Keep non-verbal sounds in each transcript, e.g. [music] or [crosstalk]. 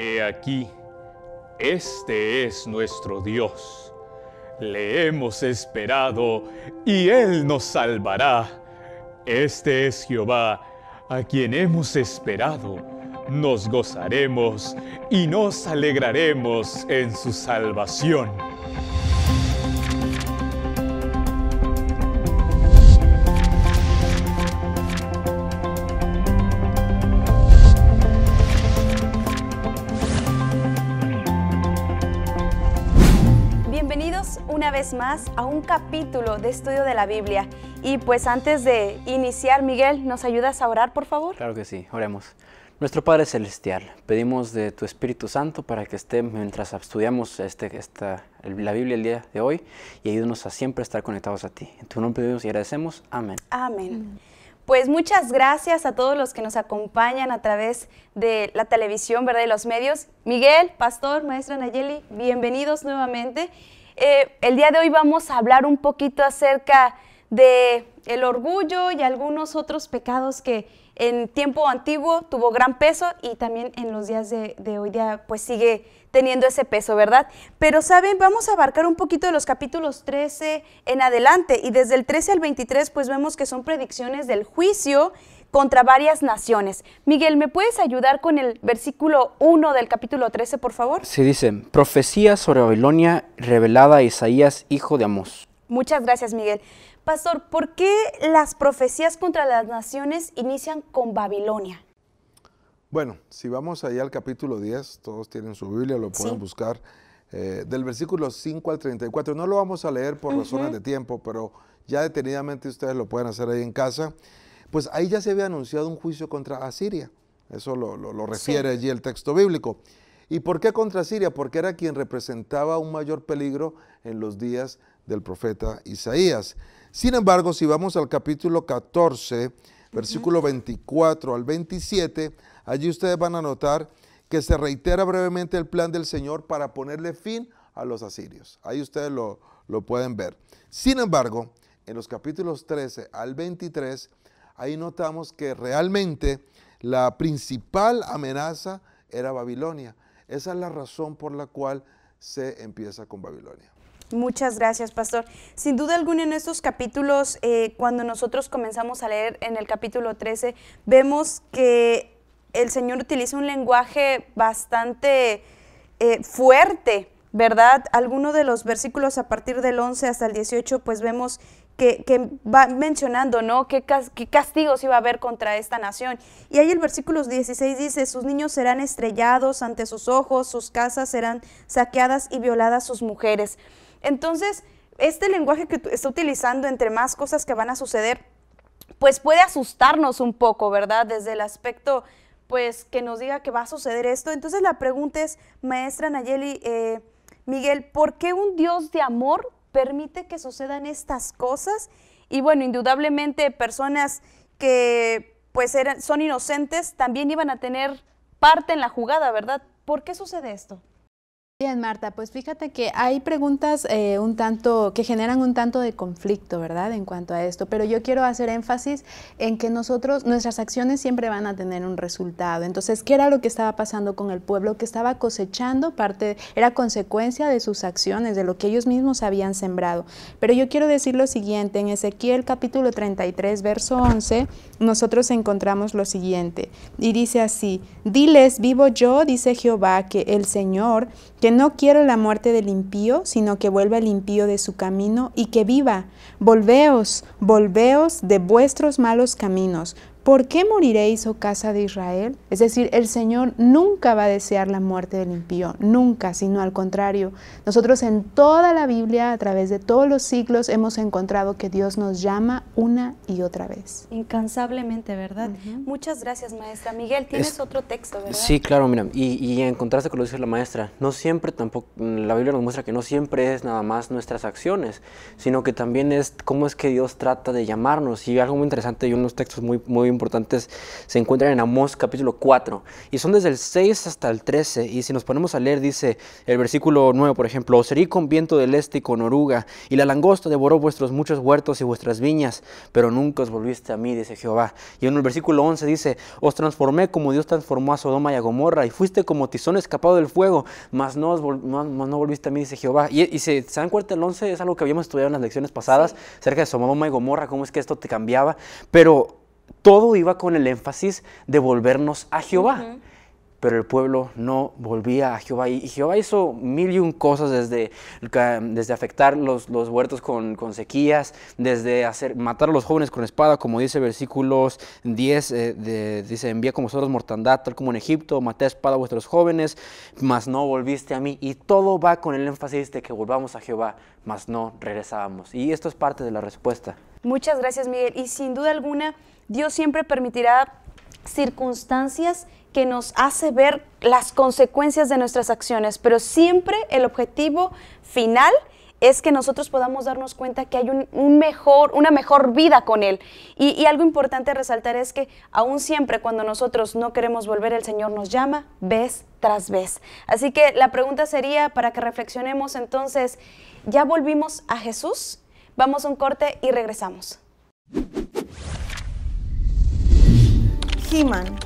He aquí, este es nuestro Dios. Le hemos esperado y Él nos salvará. Este es Jehová, a quien hemos esperado. Nos gozaremos y nos alegraremos en su salvación. más a un capítulo de estudio de la Biblia. Y pues antes de iniciar, Miguel, ¿nos ayudas a orar, por favor? Claro que sí, oremos. Nuestro Padre Celestial, pedimos de tu Espíritu Santo para que esté mientras estudiamos este, esta, la Biblia el día de hoy y ayúdanos a siempre estar conectados a ti. En tu nombre pedimos y agradecemos. Amén. Amén. Pues muchas gracias a todos los que nos acompañan a través de la televisión, ¿verdad? Y los medios. Miguel, Pastor, Maestra Nayeli, bienvenidos nuevamente. Eh, el día de hoy vamos a hablar un poquito acerca de el orgullo y algunos otros pecados que en tiempo antiguo tuvo gran peso y también en los días de, hoy día pues sigue teniendo ese peso, ¿verdad? Pero saben, vamos a abarcar un poquito de los capítulos 13 en adelante y desde el 13 al 23 pues vemos que son predicciones del juicio contra varias naciones. Miguel, ¿me puedes ayudar con el versículo 1 del capítulo 13, por favor? Se dice, profecía sobre Babilonia revelada a Isaías, hijo de Amós. Muchas gracias, Miguel. Pastor, ¿por qué las profecías contra las naciones inician con Babilonia? Bueno, si vamos allá al capítulo 10, todos tienen su Biblia, lo pueden buscar, eh, del versículo 5 al 34. No lo vamos a leer por razones de tiempo, pero ya detenidamente ustedes lo pueden hacer ahí en casa pues ahí ya se había anunciado un juicio contra Asiria. Eso lo, refiere allí el texto bíblico. ¿Y por qué contra Asiria? Porque era quien representaba un mayor peligro en los días del profeta Isaías. Sin embargo, si vamos al capítulo 14, versículo 24 al 27, allí ustedes van a notar que se reitera brevemente el plan del Señor para ponerle fin a los asirios. Ahí ustedes lo, lo pueden ver. Sin embargo, en los capítulos 13 al 23 ahí notamos que realmente la principal amenaza era Babilonia. Esa es la razón por la cual se empieza con Babilonia. Muchas gracias, pastor. Sin duda alguna en estos capítulos, eh, cuando nosotros comenzamos a leer en el capítulo 13, vemos que el Señor utiliza un lenguaje bastante eh, fuerte, ¿verdad? Algunos de los versículos a partir del 11 hasta el 18, pues vemos que, va mencionando, ¿no? ¿Qué, castigos iba a haber contra esta nación. Y ahí el versículo 16 dice, sus niños serán estrellados ante sus ojos, sus casas serán saqueadas y violadas sus mujeres. Entonces, este lenguaje que está utilizando entre más cosas que van a suceder, pues puede asustarnos un poco, ¿verdad? Desde el aspecto, pues, que nos diga que va a suceder esto. Entonces la pregunta es, maestra Nayeli, eh, Miguel, ¿por qué un Dios de amor permite que sucedan estas cosas. Y bueno, indudablemente personas que pues son inocentes también iban a tener parte en la jugada, ¿verdad? ¿Por qué sucede esto? Bien, Marta, pues fíjate que hay preguntas eh, un tanto que generan un tanto de conflicto, ¿verdad? En cuanto a esto, pero yo quiero hacer énfasis en que nosotros, nuestras acciones siempre van a tener un resultado. Entonces, ¿qué era lo que estaba pasando con el pueblo? Que estaba cosechando parte, era consecuencia de sus acciones, de lo que ellos mismos habían sembrado. Pero yo quiero decir lo siguiente, en Ezequiel capítulo 33, verso 11, nosotros encontramos lo siguiente, y dice así, diles, vivo yo, dice Jehová, que el Señor, que no quiero la muerte del impío, sino que vuelva el impío de su camino y que viva. Volveos, volveos de vuestros malos caminos, ¿Por qué moriréis, oh casa de Israel? Es decir, el Señor nunca va a desear la muerte del impío, nunca, sino al contrario. Nosotros en toda la Biblia, a través de todos los siglos, hemos encontrado que Dios nos llama una y otra vez. Incansablemente, ¿verdad? Muchas gracias, maestra. Miguel, tienes otro texto, ¿verdad? Sí, claro, mira, y, en contraste con lo que dice la maestra, no siempre tampoco, la Biblia nos muestra que no siempre es nada más nuestras acciones, sino que también es cómo es que Dios trata de llamarnos. Y algo muy interesante hay unos textos muy, muy importantes se encuentran en Amós capítulo 4 y son desde el 6 hasta el 13 y si nos ponemos a leer dice el versículo 9 por ejemplo, os herí con viento del este y con oruga y la langosta devoró vuestros muchos huertos y vuestras viñas, pero nunca os volviste a mí, dice Jehová. Y en el versículo 11 dice, os transformé como Dios transformó a Sodoma y a Gomorra y fuiste como tizón escapado del fuego, mas no, os no volviste a mí, dice Jehová. Y, si se, se dan cuenta el 11 es algo que habíamos estudiado en las lecciones pasadas cerca de Sodoma y Gomorra, cómo es que esto te cambiaba, pero todo iba con el énfasis de volvernos a Jehová. Pero el pueblo no volvía a Jehová. Y Jehová hizo mil y un cosas desde, desde afectar los, huertos con, sequías, desde hacer, matar a los jóvenes con espada, como dice versículos 10, eh, dice, envía con vosotros mortandad, tal como en Egipto, maté a espada a vuestros jóvenes, mas no volviste a mí. Y todo va con el énfasis de que volvamos a Jehová, mas no regresábamos. Y esto es parte de la respuesta. Muchas gracias, Miguel. Y sin duda alguna... Dios siempre permitirá circunstancias que nos hace ver las consecuencias de nuestras acciones, pero siempre el objetivo final es que nosotros podamos darnos cuenta que hay un, mejor, una mejor vida con Él. Y, y, algo importante resaltar es que aún siempre cuando nosotros no queremos volver, el Señor nos llama vez tras vez. Así que la pregunta sería para que reflexionemos entonces, ¿ya volvimos a Jesús? Vamos a un corte y regresamos.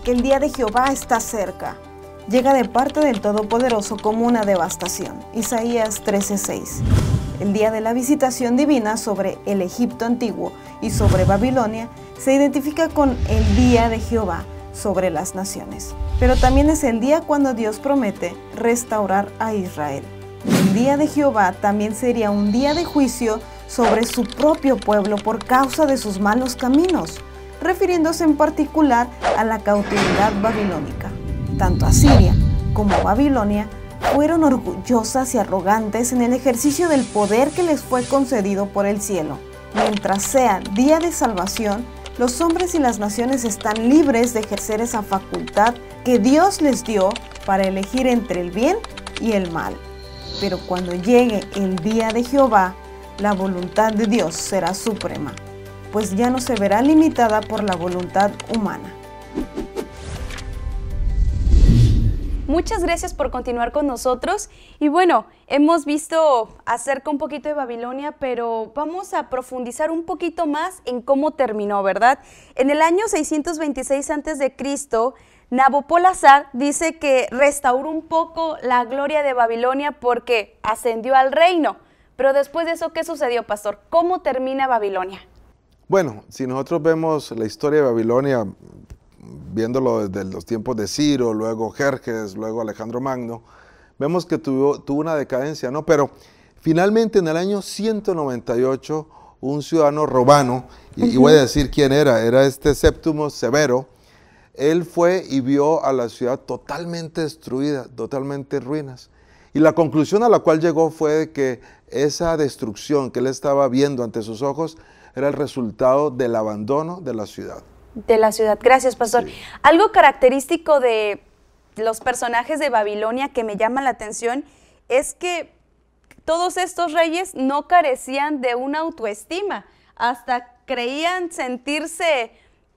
que el día de Jehová está cerca. Llega de parte del Todopoderoso como una devastación. Isaías 13:6. El día de la visitación divina sobre el Egipto antiguo y sobre Babilonia se identifica con el día de Jehová sobre las naciones. Pero también es el día cuando Dios promete restaurar a Israel. El día de Jehová también sería un día de juicio sobre su propio pueblo por causa de sus malos caminos refiriéndose en particular a la cautividad babilónica. Tanto Asiria como Babilonia fueron orgullosas y arrogantes en el ejercicio del poder que les fue concedido por el cielo. Mientras sea día de salvación, los hombres y las naciones están libres de ejercer esa facultad que Dios les dio para elegir entre el bien y el mal. Pero cuando llegue el día de Jehová, la voluntad de Dios será suprema pues ya no se verá limitada por la voluntad humana. Muchas gracias por continuar con nosotros. Y bueno, hemos visto acerca un poquito de Babilonia, pero vamos a profundizar un poquito más en cómo terminó, ¿verdad? En el año 626 a.C., Nabopolassar dice que restauró un poco la gloria de Babilonia porque ascendió al reino. Pero después de eso, ¿qué sucedió, pastor? ¿Cómo termina Babilonia? Bueno, si nosotros vemos la historia de Babilonia, viéndolo desde los tiempos de Ciro, luego Jerjes, luego Alejandro Magno, vemos que tuvo, tuvo una decadencia, ¿no? Pero finalmente en el año 198, un ciudadano romano, y, voy a decir quién era, era este Séptimo Severo, él fue y vio a la ciudad totalmente destruida, totalmente en ruinas. Y la conclusión a la cual llegó fue de que esa destrucción que él estaba viendo ante sus ojos era el resultado del abandono de la ciudad. De la ciudad. Gracias, pastor. Algo característico de los personajes de Babilonia que me llama la atención es que todos estos reyes no carecían de una autoestima, hasta creían sentirse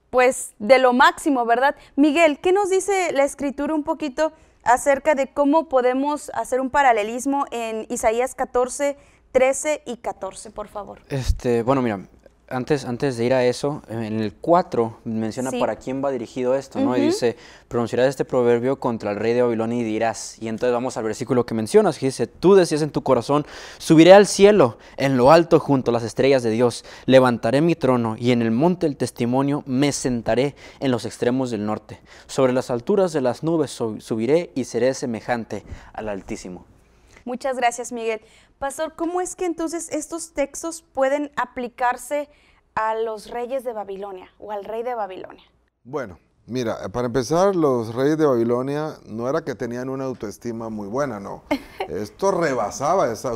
pues de lo máximo, ¿verdad? Miguel, ¿qué nos dice la escritura un poquito acerca de cómo podemos hacer un paralelismo en Isaías 14, 13 y 14, por favor? Este, bueno, mira, antes, antes de ir a eso, eh, en el 4 menciona para quién va dirigido esto, ¿no? Y dice, pronunciarás este proverbio contra el rey de Babilonia y dirás, y entonces vamos al versículo que mencionas, que dice, tú decías en tu corazón, subiré al cielo, en lo alto junto a las estrellas de Dios, levantaré mi trono y en el monte del testimonio me sentaré en los extremos del norte, sobre las alturas de las nubes subiré y seré semejante al Altísimo. Muchas gracias, Miguel. Pastor, ¿cómo es que entonces estos textos pueden aplicarse a los reyes de Babilonia o al rey de Babilonia? Bueno, mira, eh, para empezar, los reyes de Babilonia no era que tenían una autoestima muy buena, no. [laughs] Esto rebasaba esa...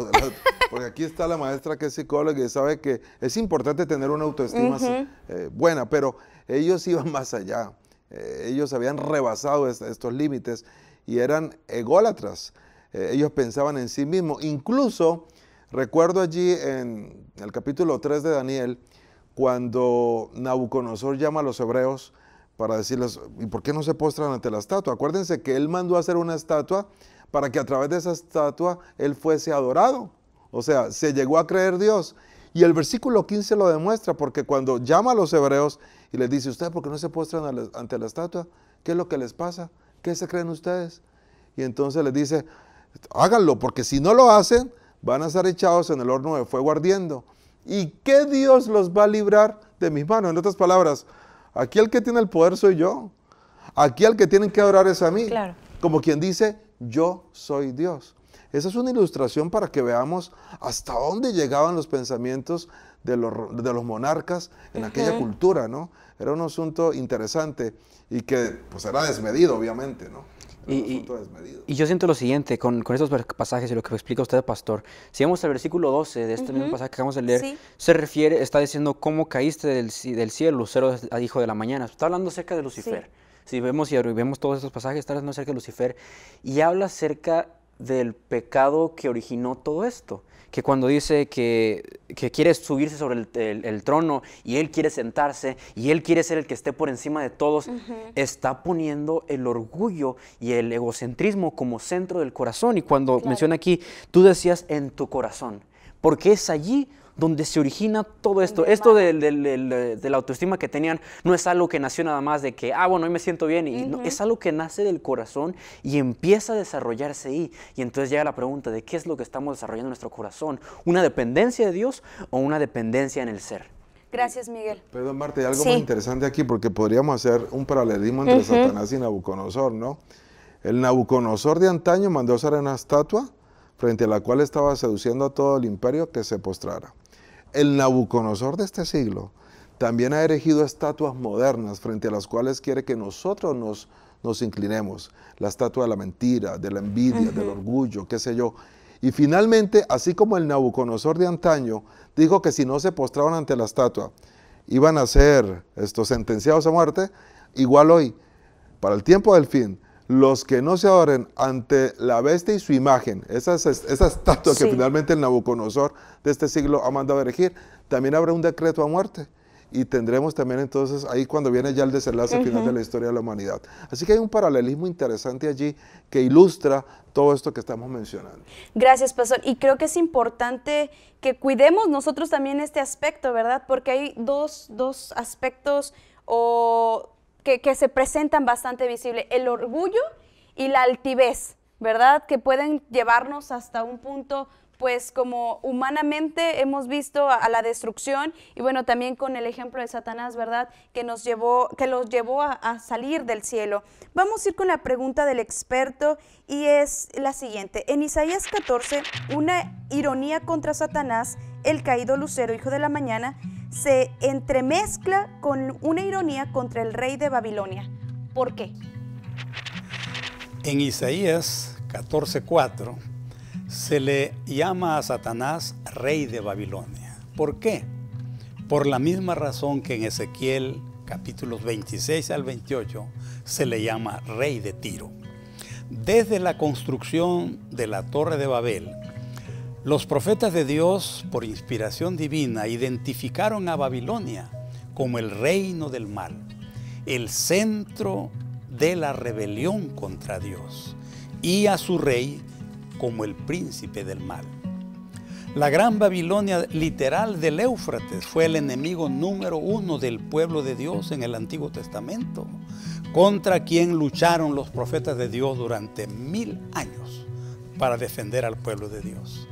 Porque aquí está la maestra que es psicóloga y sabe que es importante tener una autoestima eh, buena, pero ellos iban más allá. Eh, ellos habían rebasado estos límites y eran ególatras. Eh, ellos pensaban en sí mismos. Incluso recuerdo allí en el capítulo 3 de Daniel, cuando Nabucodonosor llama a los hebreos para decirles, ¿y por qué no se postran ante la estatua? Acuérdense que él mandó a hacer una estatua para que a través de esa estatua él fuese adorado. O sea, se llegó a creer Dios. Y el versículo 15 lo demuestra, porque cuando llama a los hebreos y les dice, ¿ustedes por qué no se postran ante la estatua? ¿Qué es lo que les pasa? ¿Qué se creen ustedes? Y entonces les dice, Háganlo, porque si no lo hacen, van a ser echados en el horno de fuego ardiendo. ¿Y qué Dios los va a librar de mis manos? En otras palabras, aquí el que tiene el poder soy yo. Aquí el que tienen que adorar es a mí. Como quien dice, yo soy Dios. Esa es una ilustración para que veamos hasta dónde llegaban los pensamientos de los, monarcas en aquella cultura, ¿no? Era un asunto interesante y que pues era desmedido, obviamente, ¿no? Y, yo siento lo siguiente con, estos pasajes y lo que explica usted, pastor. Si vemos el versículo 12 de este mismo pasaje que acabamos de leer, se refiere, está diciendo cómo caíste del, cielo, lucero a hijo de la mañana. Está hablando cerca de Lucifer. Si vemos y vemos todos estos pasajes, está hablando acerca de Lucifer y habla acerca del pecado que originó todo esto. Que cuando dice que, quiere subirse sobre el, trono y él quiere sentarse y él quiere ser el que esté por encima de todos, está poniendo el orgullo y el egocentrismo como centro del corazón. Y cuando menciona aquí, tú decías en tu corazón, porque es allí donde se origina todo esto. Esto de, la autoestima que tenían no es algo que nació nada más de que, ah, bueno, hoy me siento bien. Y es algo que nace del corazón y empieza a desarrollarse ahí. Y entonces llega la pregunta de qué es lo que estamos desarrollando en nuestro corazón. ¿Una dependencia de Dios o una dependencia en el ser? Gracias, Miguel. Perdón, Marta, hay algo muy interesante aquí porque podríamos hacer un paralelismo entre Satanás y Nabucodonosor, ¿no? El Nabucodonosor de antaño mandó hacer una estatua frente a la cual estaba seduciendo a todo el imperio que se postrara. El Nabucodonosor de este siglo también ha erigido estatuas modernas frente a las cuales quiere que nosotros nos, inclinemos. La estatua de la mentira, de la envidia, del orgullo, qué sé yo. Y finalmente, así como el Nabucodonosor de antaño dijo que si no se postraron ante la estatua, iban a ser estos sentenciados a muerte, igual hoy, para el tiempo del fin, los que no se adoren ante la bestia y su imagen, esas esas estatua que finalmente el Nabucodonosor de este siglo ha mandado a erigir, también habrá un decreto a muerte. Y tendremos también entonces ahí cuando viene ya el desenlace final de la historia de la humanidad. Así que hay un paralelismo interesante allí que ilustra todo esto que estamos mencionando. Gracias, Pastor. Y creo que es importante que cuidemos nosotros también este aspecto, ¿verdad? Porque hay dos, dos aspectos o que, se presentan bastante visible, el orgullo y la altivez, ¿verdad? Que pueden llevarnos hasta un punto pues como humanamente hemos visto a, la destrucción y bueno, también con el ejemplo de Satanás, ¿verdad? Que nos llevó, que los llevó a, a, salir del cielo. Vamos a ir con la pregunta del experto y es la siguiente. En Isaías 14, una ironía contra Satanás, el caído lucero, hijo de la mañana, se entremezcla con una ironía contra el rey de Babilonia. ¿Por qué? En Isaías 14:4 se le llama a Satanás rey de Babilonia. ¿Por qué? Por la misma razón que en Ezequiel capítulos 26 al 28 se le llama rey de Tiro. Desde la construcción de la Torre de Babel, los profetas de Dios, por inspiración divina, identificaron a Babilonia como el reino del mal, el centro de la rebelión contra Dios, y a su rey como el príncipe del mal. La gran Babilonia literal del Éufrates fue el enemigo número uno del pueblo de Dios en el Antiguo Testamento, contra quien lucharon los profetas de Dios durante mil años para defender al pueblo de Dios.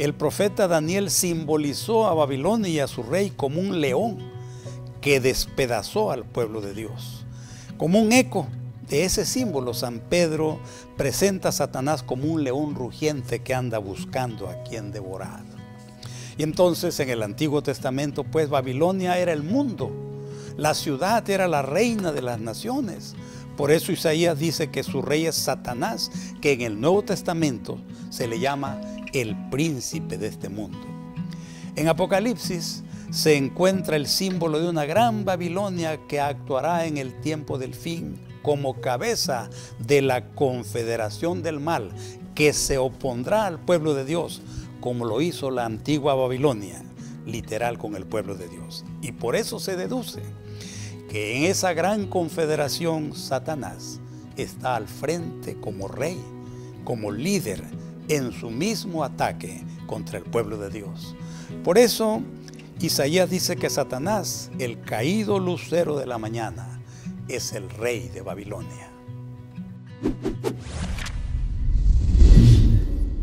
El profeta Daniel simbolizó a Babilonia y a su rey como un león que despedazó al pueblo de Dios. Como un eco de ese símbolo, San Pedro presenta a Satanás como un león rugiente que anda buscando a quien devorar. Y entonces en el Antiguo Testamento, pues Babilonia era el mundo, la ciudad era la reina de las naciones. Por eso Isaías dice que su rey es Satanás, que en el Nuevo Testamento se le llama el príncipe de este mundo. En Apocalipsis se encuentra el símbolo de una gran Babilonia que actuará en el tiempo del fin como cabeza de la confederación del mal que se opondrá al pueblo de Dios como lo hizo la antigua Babilonia, literal con el pueblo de Dios. Y por eso se deduce que en esa gran confederación Satanás está al frente como rey, como líder en su mismo ataque contra el pueblo de Dios. Por eso, Isaías dice que Satanás, el caído lucero de la mañana, es el rey de Babilonia.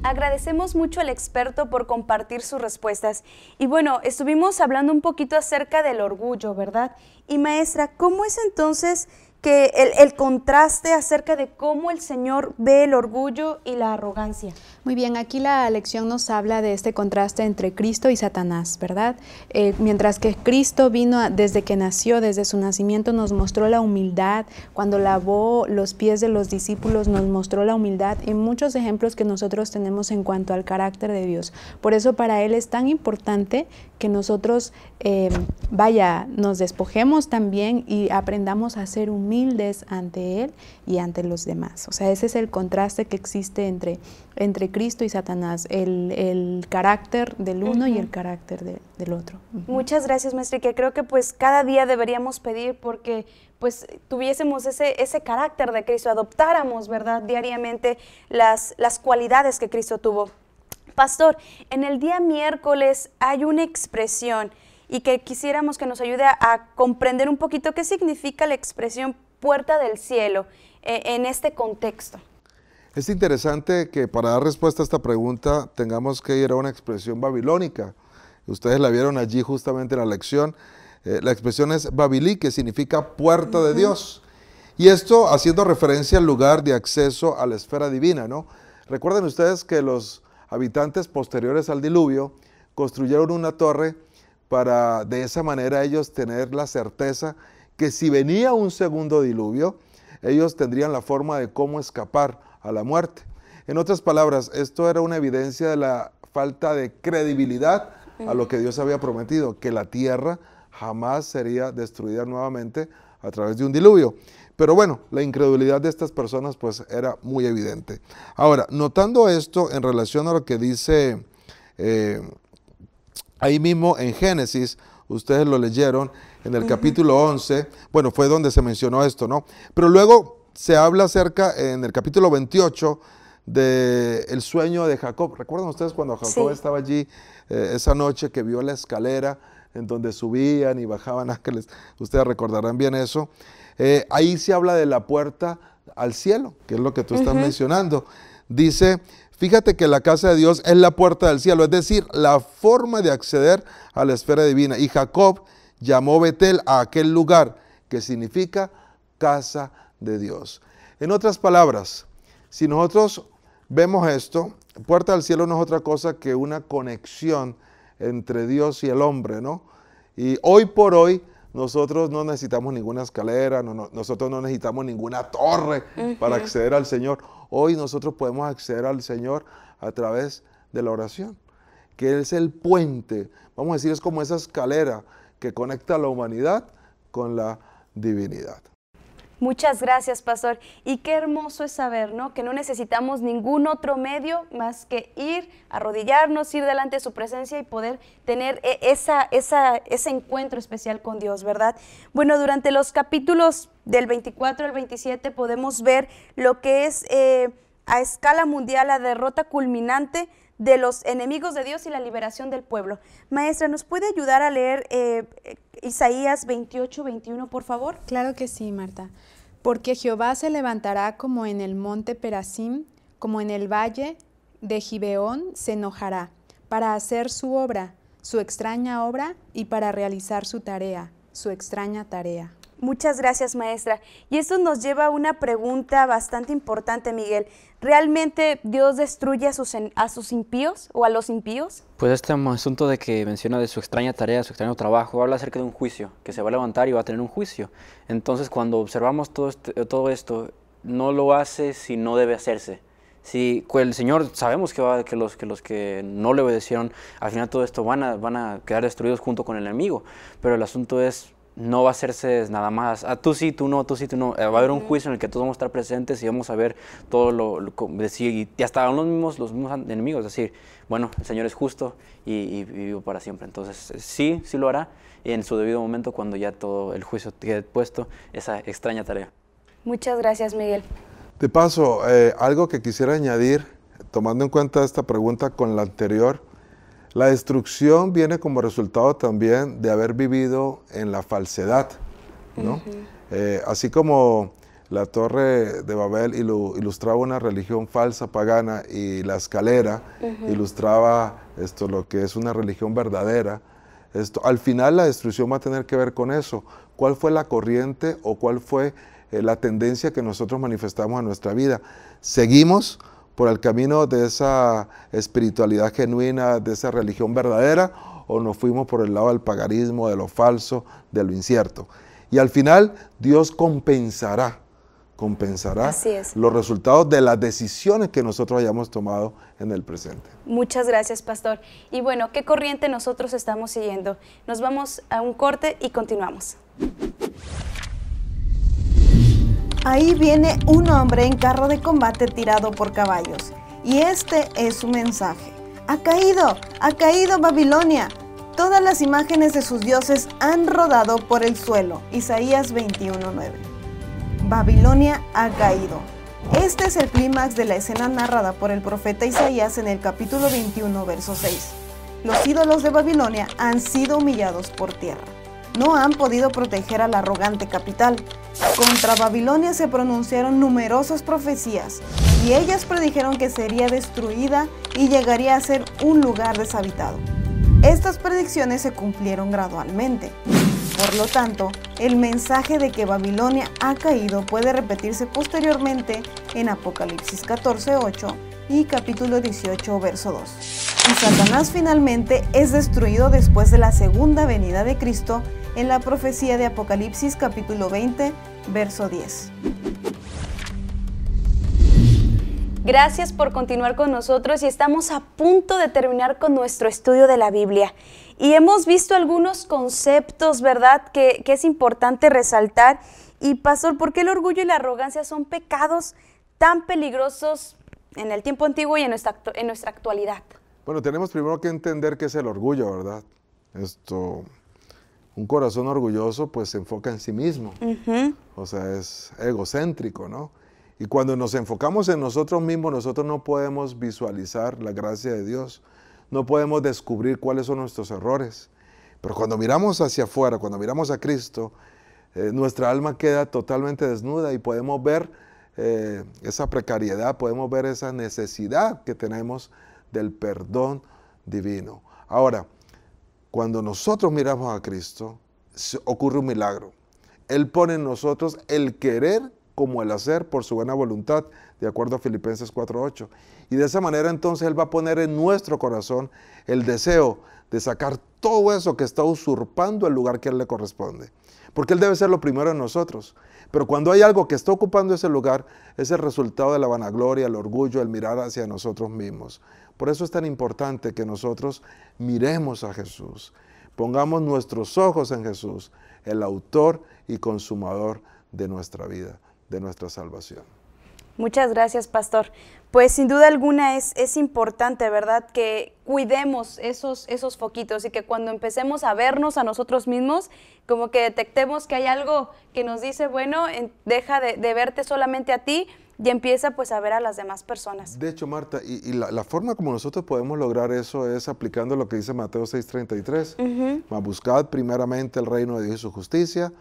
Agradecemos mucho al experto por compartir sus respuestas. Y bueno, estuvimos hablando un poquito acerca del orgullo, ¿verdad? Y maestra, ¿cómo es entonces que el, contraste acerca de cómo el Señor ve el orgullo y la arrogancia. Muy bien, aquí la lección nos habla de este contraste entre Cristo y Satanás, ¿verdad? Eh, mientras que Cristo vino desde que nació, desde su nacimiento, nos mostró la humildad, cuando lavó los pies de los discípulos, nos mostró la humildad y muchos ejemplos que nosotros tenemos en cuanto al carácter de Dios. Por eso para Él es tan importante que nosotros, em, vaya, nos despojemos también y aprendamos a ser humildes ante Él y ante los demás. O sea, ese es el contraste que existe entre, entre Cristo y Satanás, el, carácter del uno y el carácter del otro. Muchas gracias, maestra, que creo que pues cada día deberíamos pedir porque pues tuviésemos ese, ese carácter de Cristo, adoptáramos, ¿verdad?, diariamente las, las cualidades que Cristo tuvo. Pastor, en el día miércoles hay una expresión y que quisiéramos que nos ayude a, comprender un poquito qué significa la expresión puerta del cielo eh, en este contexto. Es interesante que para dar respuesta a esta pregunta tengamos que ir a una expresión babilónica. Ustedes la vieron allí justamente en la lección. Eh, la expresión es babilí, que significa puerta de Dios. Y esto haciendo referencia al lugar de acceso a la esfera divina, ¿no? Recuerden ustedes que los habitantes posteriores al diluvio construyeron una torre para de esa manera ellos tener la certeza que si venía un segundo diluvio, ellos tendrían la forma de cómo escapar a la muerte. En otras palabras, esto era una evidencia de la falta de credibilidad a lo que Dios había prometido, que la tierra jamás sería destruida nuevamente a través de un diluvio. Pero bueno, la incredulidad de estas personas pues era muy evidente. Ahora, notando esto en relación a lo que dice eh, ahí mismo en Génesis, ustedes lo leyeron en el capítulo 11, bueno, fue donde se mencionó esto, ¿no? Pero luego se habla acerca en el capítulo 28 del sueño de Jacob. ¿Recuerdan ustedes cuando Jacob estaba allí eh, esa noche que vio la escalera? en donde subían y bajaban [laughs] ángeles. Ustedes recordarán bien eso. Eh, ahí se habla de la puerta al cielo, que es lo que tú estás mencionando. Dice, fíjate que la casa de Dios es la puerta del cielo, es decir, la forma de acceder a la esfera divina. Y Jacob llamó Betel a aquel lugar, que significa casa de Dios. En otras palabras, si nosotros vemos esto, puerta al cielo no es otra cosa que una conexión entre Dios y el hombre, ¿no? Y hoy por hoy nosotros no necesitamos ninguna escalera, nosotros no necesitamos ninguna torre para acceder al Señor. Hoy nosotros podemos acceder al Señor a través de la oración, que es el puente, vamos a decir, es como esa escalera que conecta la humanidad con la divinidad. Muchas gracias, pastor. Y qué hermoso es saber, ¿no? Que no necesitamos ningún otro medio más que ir, arrodillarnos, ir delante de su presencia y poder tener e, esa, esa, ese encuentro especial con Dios, ¿verdad? Bueno, durante los capítulos del 24 al 27 podemos ver lo que es eh, a escala mundial la derrota culminante de los enemigos de Dios y la liberación del pueblo. Maestra, ¿nos puede ayudar a leer eh, Isaías 28, 21, por favor? Claro que sí, Marta. Porque Jehová se levantará como en el monte Perasim, como en el valle de Gibeón se enojará, para hacer su obra, su extraña obra, y para realizar su tarea, su extraña tarea. Muchas gracias, maestra. Y esto nos lleva a una pregunta bastante importante, Miguel. ¿Realmente Dios destruye a sus, a sus impíos o a los impíos? Pues este asunto de que menciona de su extraña tarea, su extraño trabajo, habla acerca de un juicio, que se va a levantar y va a tener un juicio. Entonces, cuando observamos todo, este, todo esto, no lo hace si no debe hacerse. Si el Señor sabemos que, que, los, que los que no le obedecieron, al final todo esto van a, van a quedar destruidos junto con el enemigo. Pero el asunto es no va a hacerse nada más, A ah, tú sí, tú no, tú sí, tú no. Eh, va a haber un juicio en el que todos vamos a estar presentes y vamos a ver todo lo, y hasta los mismos, los mismos enemigos, decir, bueno, el Señor es justo y, vivo para siempre. Entonces, eh, sí, sí lo hará en su debido momento cuando ya todo el juicio quede puesto, esa extraña tarea. Muchas gracias, Miguel. De paso, eh, algo que quisiera añadir, tomando en cuenta esta pregunta con la anterior, la destrucción viene como resultado también de haber vivido en la falsedad, ¿no? Eh, así como la torre de Babel ilustraba una religión falsa pagana y la escalera ilustraba esto lo que es una religión verdadera. Esto, al final la destrucción va a tener que ver con eso. ¿Cuál fue la corriente o cuál fue eh, la tendencia que nosotros manifestamos en nuestra vida? Seguimos por el camino de esa espiritualidad genuina, de esa religión verdadera, o nos fuimos por el lado del pagarismo, de lo falso, de lo incierto. Y al final Dios compensará, compensará los resultados de las decisiones que nosotros hayamos tomado en el presente. Muchas gracias, pastor. Y bueno, ¿qué corriente nosotros estamos siguiendo? Nos vamos a un corte y continuamos. Ahí viene un hombre en carro de combate tirado por caballos. Y este es su mensaje. Ha caído, ha caído Babilonia. Todas las imágenes de sus dioses han rodado por el suelo. Isaías 21:9. Babilonia ha caído. Este es el clímax de la escena narrada por el profeta Isaías en el capítulo 21, verso 6. Los ídolos de Babilonia han sido humillados por tierra. No han podido proteger a la arrogante capital, contra Babilonia se pronunciaron numerosas profecías y ellas predijeron que sería destruida y llegaría a ser un lugar deshabitado. Estas predicciones se cumplieron gradualmente. Por lo tanto, el mensaje de que Babilonia ha caído puede repetirse posteriormente en Apocalipsis 14:8 y capítulo 18, verso 2. Y Satanás finalmente es destruido después de la segunda venida de Cristo en la profecía de Apocalipsis capítulo 20, verso 10. Gracias por continuar con nosotros y estamos a punto de terminar con nuestro estudio de la Biblia. Y hemos visto algunos conceptos, ¿verdad?, que, es importante resaltar. Y, Pastor, ¿por qué el orgullo y la arrogancia son pecados tan peligrosos en el tiempo antiguo y en nuestra, en nuestra actualidad? Bueno, tenemos primero que entender qué es el orgullo, ¿verdad? Esto, un corazón orgulloso pues se enfoca en sí mismo, o sea, es egocéntrico, ¿no? Y cuando nos enfocamos en nosotros mismos, nosotros no podemos visualizar la gracia de Dios, no podemos descubrir cuáles son nuestros errores. Pero cuando miramos hacia afuera, cuando miramos a Cristo, eh, nuestra alma queda totalmente desnuda y podemos ver eh, esa precariedad, podemos ver esa necesidad que tenemos del perdón divino. Ahora, cuando nosotros miramos a Cristo, ocurre un milagro. Él pone en nosotros el querer como el hacer por su buena voluntad, de acuerdo a Filipenses 4.8. Y de esa manera entonces Él va a poner en nuestro corazón el deseo de sacar todo eso que está usurpando el lugar que Él le corresponde porque Él debe ser lo primero en nosotros. Pero cuando hay algo que está ocupando ese lugar, es el resultado de la vanagloria, el orgullo, el mirar hacia nosotros mismos. Por eso es tan importante que nosotros miremos a Jesús, pongamos nuestros ojos en Jesús, el autor y consumador de nuestra vida, de nuestra salvación. Muchas gracias, pastor. Pues sin duda alguna es, es importante, ¿verdad?, que cuidemos esos, esos foquitos y que cuando empecemos a vernos a nosotros mismos, como que detectemos que hay algo que nos dice, bueno, deja de, verte solamente a ti y empieza pues a ver a las demás personas. De hecho, Marta, y, la, forma como nosotros podemos lograr eso es aplicando lo que dice Mateo 6:33, buscad primeramente el reino de Dios y su justicia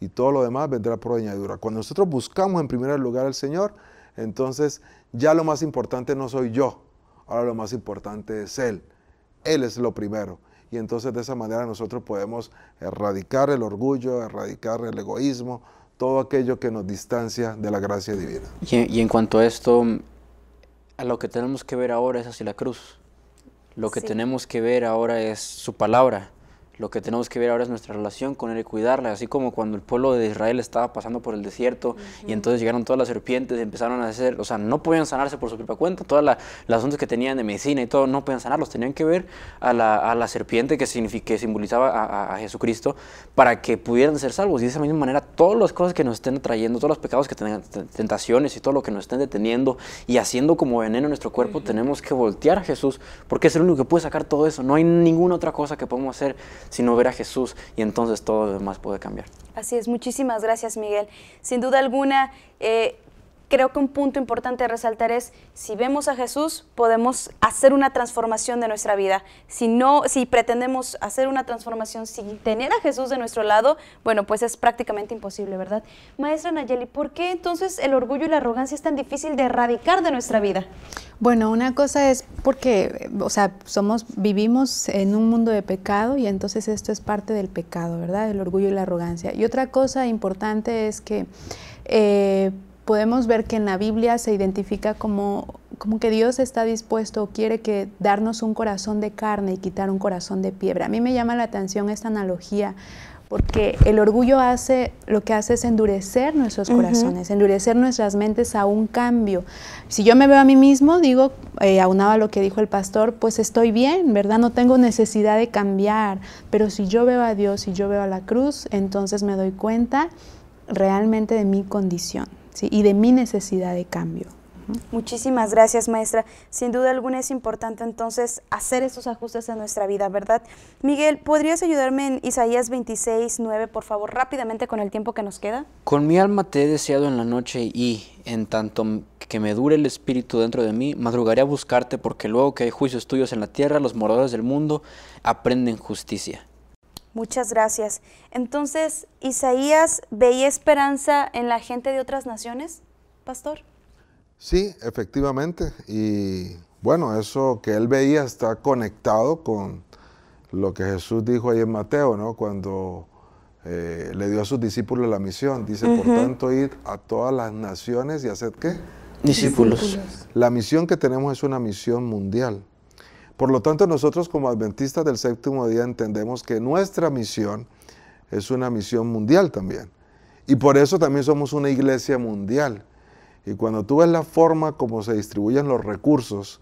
y todo lo demás vendrá por añadidura. Cuando nosotros buscamos en primer lugar al Señor, entonces, ya lo más importante no soy yo, ahora lo más importante es Él. Él es lo primero. Y entonces de esa manera nosotros podemos erradicar el orgullo, erradicar el egoísmo, todo aquello que nos distancia de la gracia divina. Y, en cuanto a esto, a lo que tenemos que ver ahora es así la cruz. Lo que tenemos que ver ahora es su palabra. Lo que tenemos que ver ahora es nuestra relación con Él y cuidarla, así como cuando el pueblo de Israel estaba pasando por el desierto y entonces llegaron todas las serpientes, y empezaron a hacer, o sea, no podían sanarse por su propia cuenta, todas las asuntos que tenían de medicina y todo, no podían sanarlos, tenían que ver a la, serpiente que, que simbolizaba a, Jesucristo para que pudieran ser salvos. Y de esa misma manera, todas las cosas que nos estén atrayendo, todos los pecados que tengan, tentaciones y todo lo que nos estén deteniendo y haciendo como veneno nuestro cuerpo, tenemos que voltear a Jesús porque es el único que puede sacar todo eso, no hay ninguna otra cosa que podemos hacer sino ver a Jesús y entonces todo lo demás puede cambiar. Así es, muchísimas gracias Miguel. Sin duda alguna, eh, creo que un punto importante a resaltar es, si vemos a Jesús, podemos hacer una transformación de nuestra vida. Si no, si pretendemos hacer una transformación sin tener a Jesús de nuestro lado, bueno, pues es prácticamente imposible, ¿verdad? Maestra Nayeli, ¿por qué entonces el orgullo y la arrogancia es tan difícil de erradicar de nuestra vida? Bueno, una cosa es porque, o sea, somos, vivimos en un mundo de pecado y entonces esto es parte del pecado, ¿verdad? El orgullo y la arrogancia. Y otra cosa importante es que eh, podemos ver que en la Biblia se identifica como, como que Dios está dispuesto o quiere que darnos un corazón de carne y quitar un corazón de piedra. A mí me llama la atención esta analogía porque el orgullo hace lo que hace es endurecer nuestros corazones, endurecer nuestras mentes a un cambio. Si yo me veo a mí mismo, digo, eh, aunaba lo que dijo el pastor, pues estoy bien, ¿verdad? No tengo necesidad de cambiar, pero si yo veo a Dios y si yo veo a la cruz, entonces me doy cuenta realmente de mi condición y de mi necesidad de cambio. Muchísimas gracias, maestra. Sin duda alguna es importante entonces hacer esos ajustes en nuestra vida, ¿verdad? Miguel, ¿podrías ayudarme en Isaías 26, 9, por favor, rápidamente con el tiempo que nos queda? Con mi alma te he deseado en la noche y, en tanto que me dure el espíritu dentro de mí, madrugaré a buscarte porque luego que hay juicios tuyos en la tierra, los moradores del mundo aprenden justicia. Muchas gracias. Entonces, ¿Isaías veía esperanza en la gente de otras naciones, pastor? Sí, efectivamente. Y bueno, eso que él veía está conectado con lo que Jesús dijo ahí en Mateo, ¿no? Cuando eh, le dio a sus discípulos la misión. Dice, por tanto, ir a todas las naciones y hacer, qué? discípulos. La misión que tenemos es una misión mundial. Por lo tanto, nosotros como adventistas del séptimo día entendemos que nuestra misión es una misión mundial también. Y por eso también somos una iglesia mundial. Y cuando tú ves la forma como se distribuyen los recursos,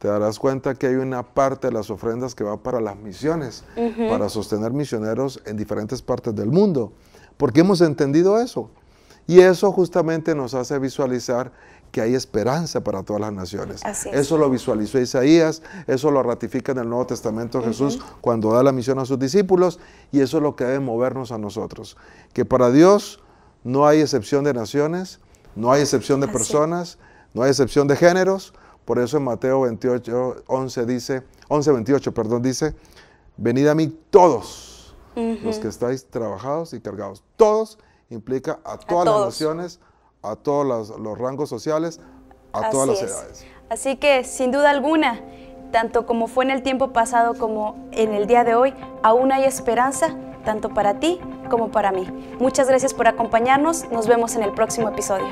te darás cuenta que hay una parte de las ofrendas que va para las misiones, para sostener misioneros en diferentes partes del mundo. Porque hemos entendido eso. Y eso justamente nos hace visualizar que hay esperanza para todas las naciones. Eso lo visualizó Isaías, eso lo ratifica en el Nuevo Testamento Jesús cuando da la misión a sus discípulos y eso es lo que debe movernos a nosotros. Que para Dios no hay excepción de naciones, no hay excepción de personas, no hay excepción de géneros. Por eso en Mateo 28, dice, perdón, dice, venid a mí todos los que estáis trabajados y cargados. Todos implica a todas las naciones, a todos los, rangos sociales, a todas las edades. Así que, sin duda alguna, tanto como fue en el tiempo pasado como en el día de hoy, aún hay esperanza, tanto para ti como para mí. Muchas gracias por acompañarnos, nos vemos en el próximo episodio.